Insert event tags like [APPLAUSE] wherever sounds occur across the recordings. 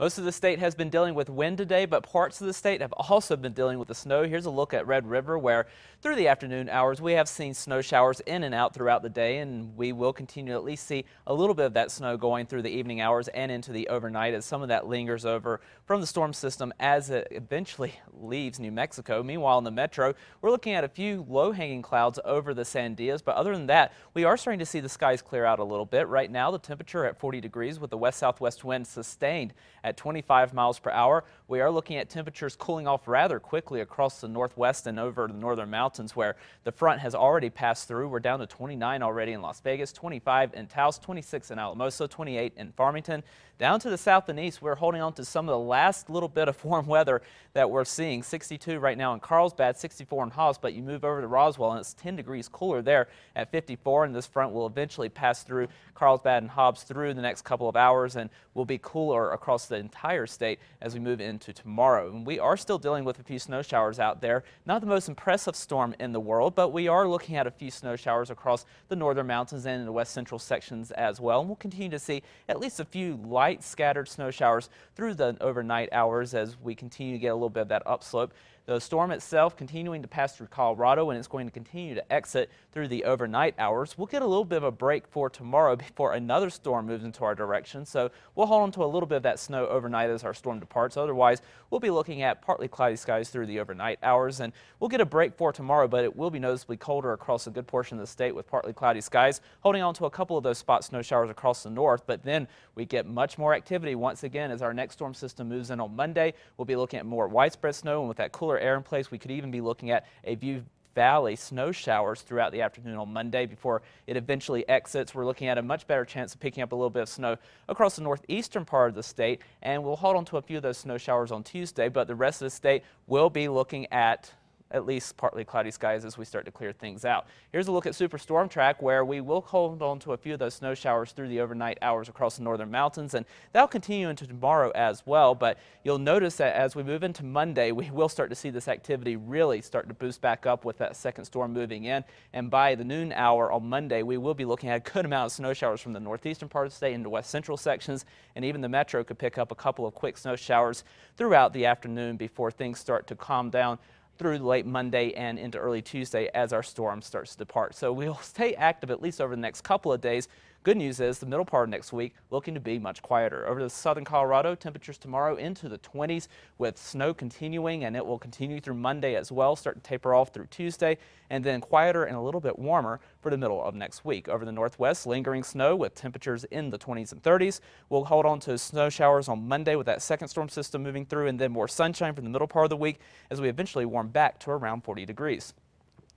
Most of the state has been dealing with wind today, but parts of the state have also been dealing with the snow. Here's a look at Red River, where through the afternoon hours, we have seen snow showers in and out throughout the day, and we will continue to at least see a little bit of that snow going through the evening hours and into the overnight as some of that lingers over from the storm system as it eventually [LAUGHS] leaves New Mexico. Meanwhile, in the metro, we're looking at a few low hanging clouds over the Sandias, but other than that, we are starting to see the skies clear out a little bit. Right now, the temperature at 40 degrees with the west southwest wind sustained at 25 miles per hour. We are looking at temperatures cooling off rather quickly across the northwest and over the northern mountains where the front has already passed through. We're down to 29 already in Las Vegas, 25 in Taos, 26 in Alamosa, 28 in Farmington. Down to the south and east, we're holding on to some of the last little bit of [LAUGHS] warm weather that we're seeing. 62 right now in Carlsbad, 64 in Haas, but you move over to Roswell and it's 10 degrees cooler there at 54, and this front will eventually pass through Carlsbad and Hobbs through the next couple of hours and will be cooler across the the entire state as we move into tomorrow. And we are still dealing with a few snow showers out there. Not the most impressive storm in the world, but we are looking at a few snow showers across the northern mountains and in the west central sections as well. And we'll continue to see at least a few light scattered snow showers through the overnight hours as we continue to get a little bit of that upslope. The storm itself continuing to pass through Colorado and it's going to continue to exit through the overnight hours. We'll get a little bit of a break for tomorrow before another storm moves into our direction. So we'll hold on to a little bit of that snow overnight as our storm departs. Otherwise, we'll be looking at partly cloudy skies through the overnight hours and we'll get a break for tomorrow, but it will be noticeably colder across a good portion of the state with partly cloudy skies, holding on to a couple of those spot snow showers across the north. But then we get much more activity once again as our next storm system moves in on Monday. We'll be looking at more widespread snow and with that cooler cooler air in place, we could even be looking at a view Valley snow showers throughout the afternoon on Monday before it eventually exits. We're looking at a much better chance of picking up a little bit of snow across the northeastern part of the state, and we'll hold on to a few of those snow showers on Tuesday, but the rest of the state will be looking at at least partly cloudy skies as we start to clear things out. Here's a look at Superstorm Track where we will hold on to a few of those snow showers through the overnight hours across the northern mountains and that'll continue into tomorrow as well. But you'll notice that as we move into Monday, we will start to see this activity really start to boost back up with that second storm moving in. And by the noon hour on Monday, we will be looking at a good amount of snow showers from the northeastern part of the state into west central sections. And even the metro could pick up a couple of quick snow showers throughout the afternoon before things start to calm down through late Monday and into early Tuesday as our storm starts to depart. So we'll [LAUGHS] stay active at least over the next couple of days. Good news is the middle part of next week looking to be much quieter. Over to southern Colorado, temperatures tomorrow into the 20s with snow continuing and it will continue through Monday as well, start to taper off through Tuesday and then quieter and a little bit warmer for the middle of next week. Over the northwest, lingering snow with temperatures in the 20s and 30s. We'll hold on to snow showers on Monday with that second storm system moving through and then more sunshine for the middle part of the week as we eventually warm back to around 40 degrees.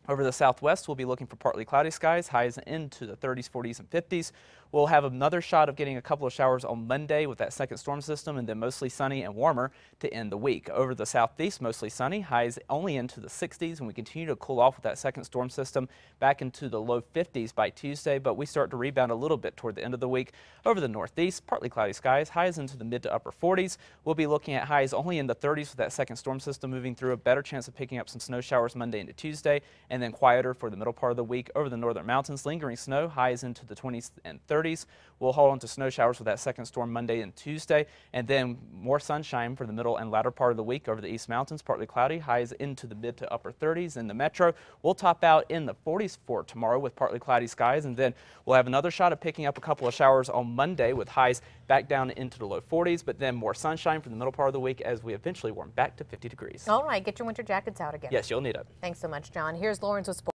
Over the southwest, we'll be looking for partly cloudy skies, highs into the 30s, 40s, and 50s. We'll have another shot of getting a couple of showers on Monday with that second storm system, and then mostly sunny and warmer to end the week. Over the southeast, mostly sunny, highs only into the 60s, and we continue to cool off with that second storm system back into the low 50s by Tuesday, but we start to rebound a little bit toward the end of the week. Over the northeast, partly cloudy skies, highs into the mid to upper 40s. We'll be looking at highs only in the 30s with that second storm system moving through, a better chance of picking up some snow showers Monday into Tuesday. And and then quieter for the middle part of the week over the northern mountains. Lingering snow, highs into the 20s and 30s. We'll hold on to snow showers for that second storm Monday and Tuesday, and then more sunshine for the middle and latter part of the week over the east mountains. Partly cloudy, highs into the mid to upper 30s in the metro. We'll top out in the 40s for tomorrow with partly cloudy skies, and then we'll have another shot of picking up a couple of showers on Monday with highs back down into the low 40s, but then more sunshine for the middle part of the week as we eventually warm back to 50 degrees. All right, get your winter jackets out again. Yes, you'll need it. Thanks so much, John. Here's Florence was born.